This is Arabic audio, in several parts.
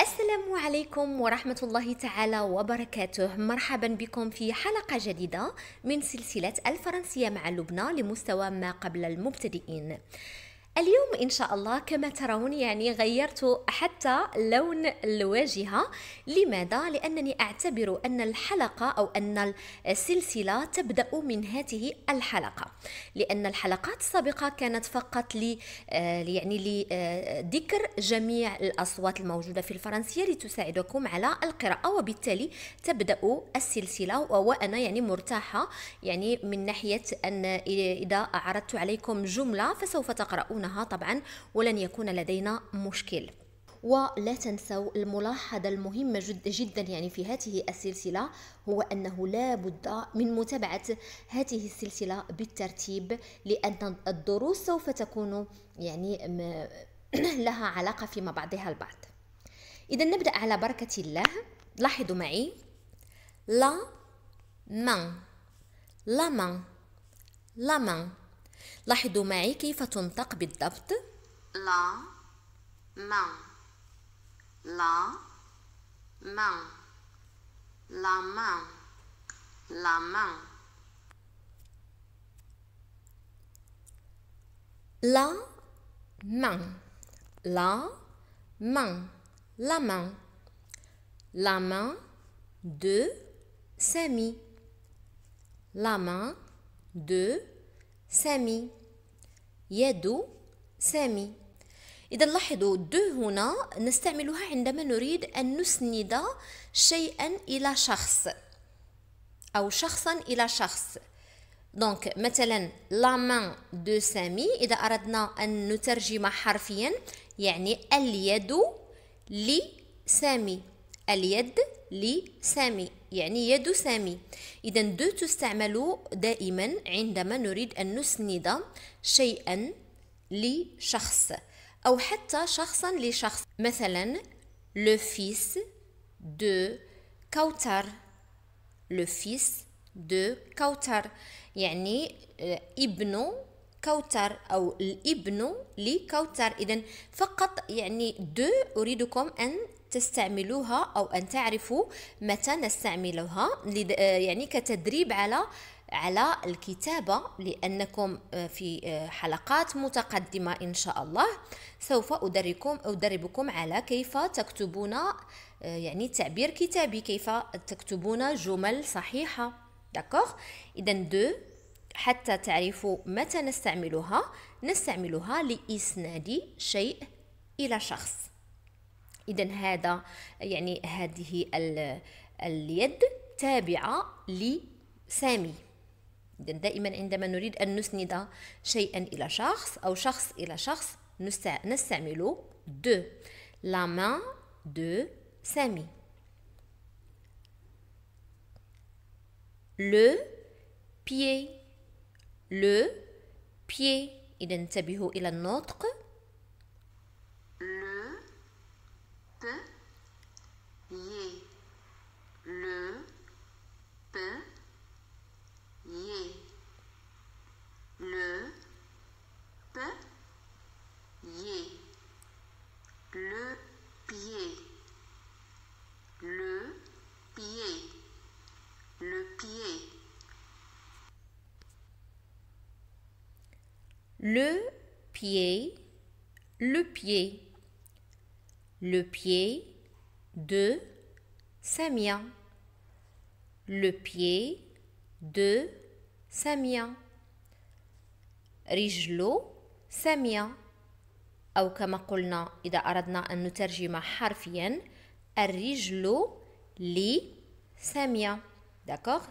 السلام عليكم ورحمة الله تعالى وبركاته مرحبا بكم في حلقة جديدة من سلسلة الفرنسية مع لبنى لمستوى ما قبل المبتدئين اليوم إن شاء الله كما ترون يعني غيرت حتى لون الواجهة لماذا؟ لأنني أعتبر أن الحلقة أو أن السلسلة تبدأ من هذه الحلقة لأن الحلقات السابقة كانت فقط ل آه، يعني لذكر جميع الأصوات الموجودة في الفرنسية لتساعدكم على القراءة وبالتالي تبدأ السلسلة وأنا يعني مرتاحة يعني من ناحية أن إذا عرضت عليكم جملة فسوف تقرؤون يقرأونها طبعا ولن يكون لدينا مشكل ولا تنسوا الملاحظة المهمة جد جدا يعني في هذه السلسلة هو أنه لا بد من متابعة هذه السلسلة بالترتيب لأن الدروس سوف تكون يعني لها علاقة فيما بعضها البعض إذا نبدأ على بركة الله لاحظوا معي لا من لا من لا من لاحظوا معي كيف تنطق بالضبط لا ما لا ما لا ما لا ما لا main لا main لا main لا main de Samy la main de سامي يد سامي إذا لاحظوا دو هنا نستعملها عندما نريد أن نسند شيئا إلى شخص أو شخصا إلى شخص دونك مثلا لا مان دو سامي إذا أردنا أن نترجم حرفيا يعني اليد لسامي اليد لسامي يعني يد سامي إذا دو تستعمل دائما عندما نريد أن نسند شيئا لشخص أو حتى شخصا لشخص مثلا لو فيس دو كوتر لو فيس دو كوتر يعني آه، ابن كوتر أو الابن لكوتر إذا فقط يعني دو أريدكم أن تستعملوها أو أن تعرفوا متى نستعملها آه، يعني كتدريب على على الكتابة لأنكم آه، في آه، حلقات متقدمة إن شاء الله سوف أدركم أدربكم على كيف تكتبون يعني تعبير كتابي كيف تكتبون جمل صحيحة داكوغ إذا دو حتى تعرفوا متى نستعملها نستعملها لإسناد شيء إلى شخص اذا هذا يعني هذه اليد تابعه لسامي اذا دائما عندما نريد ان نسند شيئا الى شخص او شخص الى شخص نستعمل دو لا مان دو سامي لو بيي لو بيي إذا انتبهوا إلى النطق le pied, le pied, le pied de Samia, le pied de سامية رجل سامية أو كما قلنا إذا أردنا أن نترجم حرفيا الرجل لي سامية داكوغ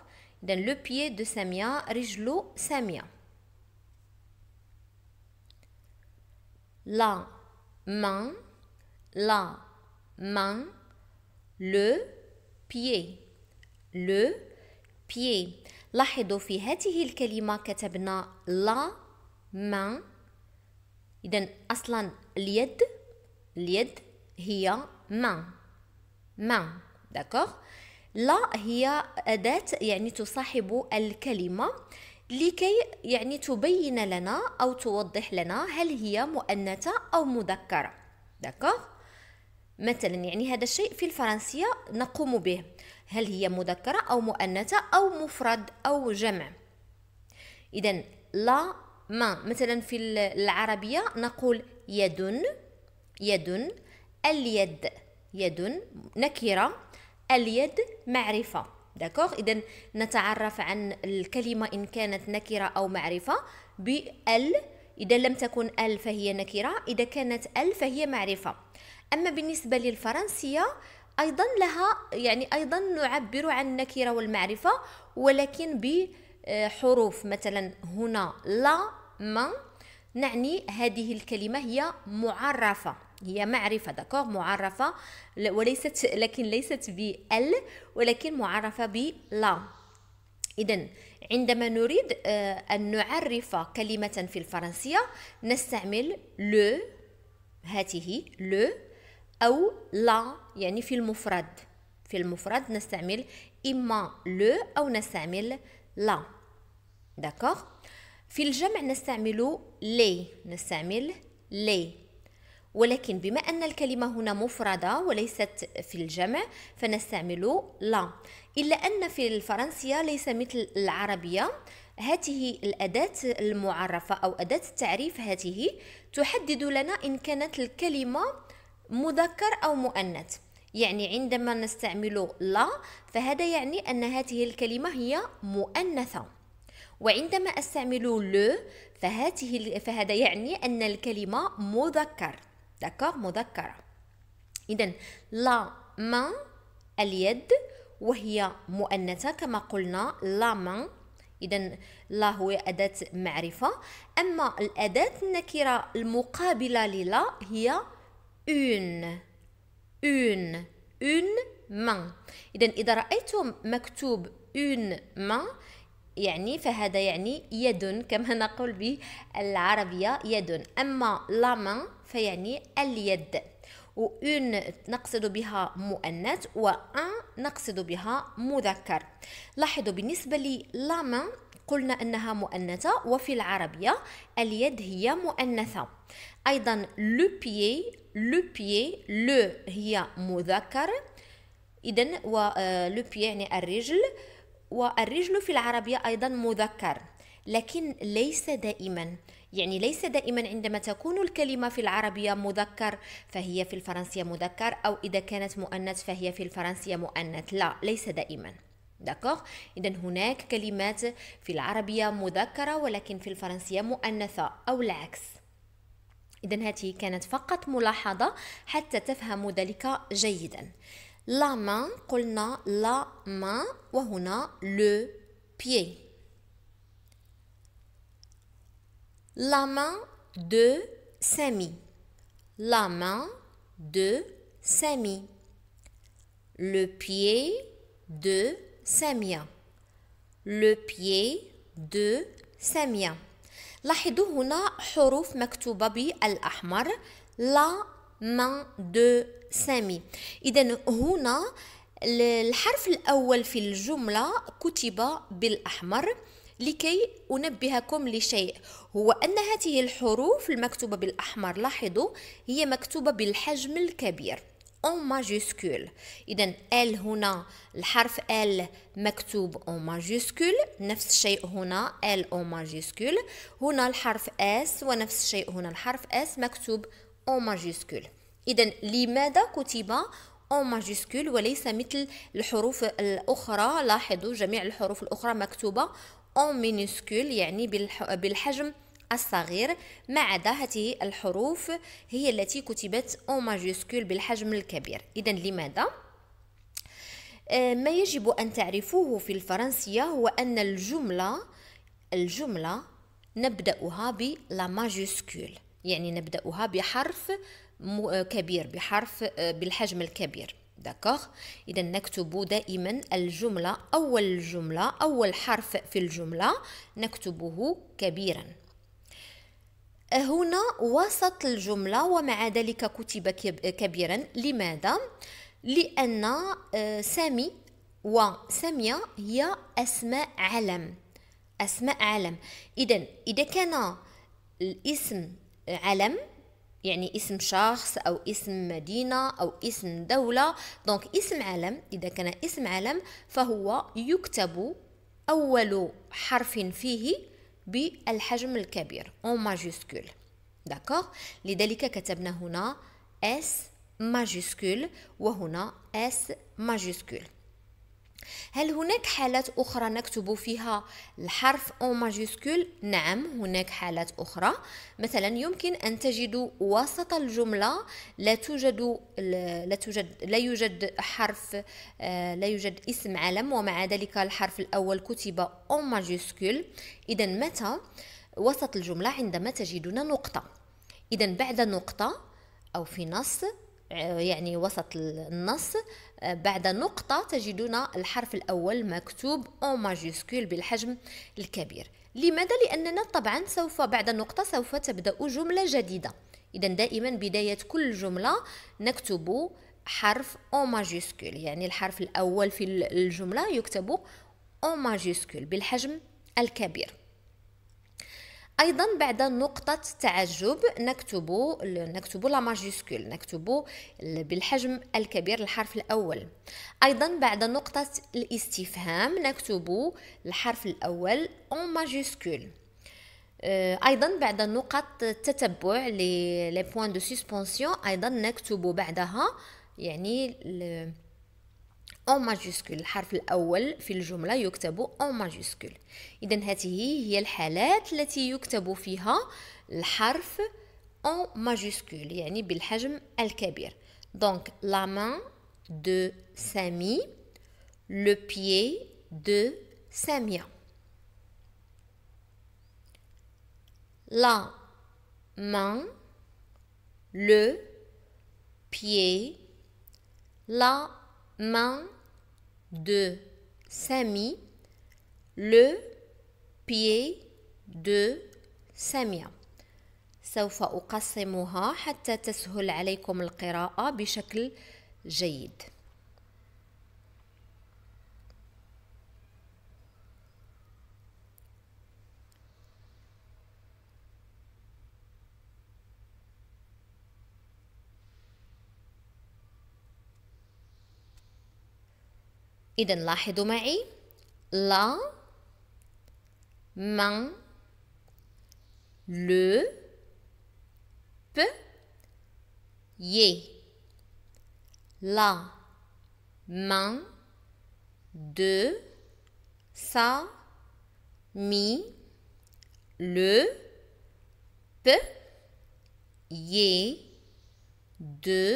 إذا لو بيي دو سامية رجلو سامية la main, la main, le pied, le pied. لاحظوا في هذه الكلمة كتبنا لا مان إذا أصلا اليد اليد هي مان مان داكوغ لا هي أداة يعني تصاحب الكلمة لكي يعني تبين لنا أو توضح لنا هل هي مؤنثة أو مذكرة داكوغ مثلا يعني هذا الشيء في الفرنسية نقوم به هل هي مذكرة أو مؤنثة أو مفرد أو جمع إذا لا ما مثلا في العربية نقول يد يد اليد يد نكرة اليد معرفة داكوغ اذا نتعرف عن الكلمه ان كانت نكره او معرفه بال اذا لم تكن ال فهي نكره اذا كانت ال فهي معرفه اما بالنسبه للفرنسيه ايضا لها يعني ايضا نعبر عن النكره والمعرفه ولكن بحروف آه، مثلا هنا لا ما نعني هذه الكلمه هي معرفه هي معرفة داكوغ معرفة وليست لكن ليست ب ال ولكن معرفة ب لا إذا عندما نريد آه، أن نعرف كلمة في الفرنسية نستعمل لو هاته لو أو لا يعني في المفرد في المفرد نستعمل إما لو أو نستعمل لا داكوغ في الجمع نستعمل لي نستعمل لي ولكن بما أن الكلمة هنا مفردة وليست في الجمع فنستعمل لا إلا أن في الفرنسية ليس مثل العربية هذه الأداة المعرفة أو أداة التعريف هذه تحدد لنا إن كانت الكلمة مذكر أو مؤنث يعني عندما نستعمل لا فهذا يعني أن هذه الكلمة هي مؤنثة وعندما أستعمل لو فهذه فهذا يعني أن الكلمة مذكر داكوغ مذكرة إذا لا ما اليد وهي مؤنثة كما قلنا لا ما إذا لا هو أداة معرفة أما الأداة النكرة المقابلة للا هي اون اون اون ما إذا إذا رأيتم مكتوب اون ما يعني فهذا يعني يد كما نقول بالعربية يد أما لا فيعني اليد وإن نقصد بها مؤنث وأن نقصد بها مذكر لاحظوا بالنسبة لي مان قلنا أنها مؤنثة وفي العربية اليد هي مؤنثة أيضا لو بيي لو بيي لو هي مذكر إذا و لو آه، بيي يعني الرجل والرجل في العربية أيضا مذكر لكن ليس دائما يعني ليس دائما عندما تكون الكلمة في العربية مذكر فهي في الفرنسية مذكر أو إذا كانت مؤنث فهي في الفرنسية مؤنث لا ليس دائما داكوغ اذا هناك كلمات في العربيه مذكره ولكن في الفرنسيه مؤنثه او العكس اذا هذه كانت فقط ملاحظه حتى تفهموا ذلك جيدا لا مان قلنا لا مان وهنا لو بيي لا مان دو سامي لا مان دو سامي لو بي دو سامية لو بي دو سامية لاحظوا هنا حروف مكتوبة بالأحمر لا من دو سامي اذا هنا الحرف الاول في الجمله كتب بالاحمر لكي أنبهكم لشيء هو أن هذه الحروف المكتوبة بالأحمر لاحظوا هي مكتوبة بالحجم الكبير اون ماجيسكول اذا ال هنا الحرف ال مكتوب اون ماجيسكول نفس الشيء هنا ال اون ماجيسكول هنا الحرف اس ونفس الشيء هنا الحرف اس مكتوب او majuscule إذا لماذا كتب او ماجيسكول وليس مثل الحروف الأخرى لاحظوا جميع الحروف الأخرى مكتوبة او minuscule يعني بالحجم الصغير ما عدا هذه الحروف هي التي كتبت او ماجيسكول بالحجم الكبير إذا لماذا؟ آه، ما يجب أن تعرفوه في الفرنسية هو أن الجملة الجملة نبدأها بلا ماجوسكول يعني نبدأها بحرف آه، كبير بحرف آه، بالحجم الكبير داكوغ اذا نكتب دائما الجمله اول الجمله اول حرف في الجمله نكتبه كبيرا آه، هنا وسط الجمله ومع ذلك كتب كبيرا لماذا لان سامي وساميه هي اسماء علم اسماء علم اذا اذا كان الاسم علم يعني اسم شخص او اسم مدينه او اسم دوله دونك اسم علم اذا كان اسم علم فهو يكتب اول حرف فيه بالحجم الكبير او ماجوسكول داكوغ لذلك كتبنا هنا اس ماجوسكول وهنا اس ماجوسكول هل هناك حالات أخرى نكتب فيها الحرف أو ماجيسكول؟ نعم هناك حالات أخرى مثلا يمكن أن تجد وسط الجملة لا توجد لا توجد لا يوجد حرف آه، لا يوجد اسم علم ومع ذلك الحرف الأول كتب أو ماجيسكول إذا متى وسط الجملة عندما تجدون نقطة إذا بعد نقطة أو في نص آه، يعني وسط النص آه، بعد نقطة تجدون الحرف الأول مكتوب أو ماجيسكول بالحجم الكبير لماذا؟ لأننا طبعا سوف بعد نقطة سوف تبدأ جملة جديدة إذا دائما بداية كل جملة نكتب حرف أو ماجيسكول يعني الحرف الأول في الجملة يكتب أو ماجيسكول بالحجم الكبير ايضا بعد نقطه تعجب نكتب نكتب لا ماجيسكول نكتب بالحجم الكبير الحرف الاول ايضا بعد نقطه الاستفهام نكتب الحرف الاول اون آه، ماجيسكول ايضا بعد نقط التتبع لي بوين دو سسبونسيون ايضا نكتب بعدها يعني اون ماجيسكول الحرف الاول في الجمله يكتب اون ماجيسكول اذا هذه هي الحالات التي يكتب فيها الحرف اون ماجيسكول يعني بالحجم الكبير دونك لا مان دو سامي لو بي دو ساميا لا مان لو بي لا main, de Sami, le pied de سامية سوف أقسمها حتى تسهل عليكم القراءة بشكل جيد إذا لاحظوا معي لا من لو ب ي لا من دو سا مي لو ب ي دو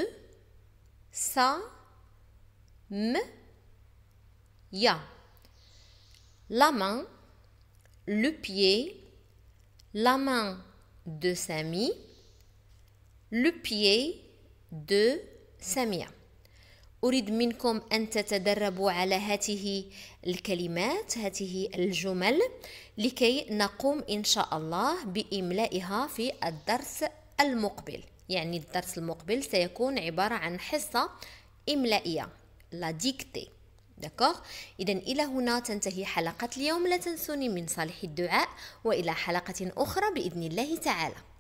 سا م Il y a la main, le pied, la main de Sami, le pied de سامية أريد منكم أن تتدربوا على هذه الكلمات هذه الجمل لكي نقوم إن شاء الله بإملائها في الدرس المقبل يعني الدرس المقبل سيكون عبارة عن حصة إملائية لا ديكتي دكوغ اذا الى هنا تنتهي حلقه اليوم لا تنسوني من صالح الدعاء والى حلقه اخرى باذن الله تعالى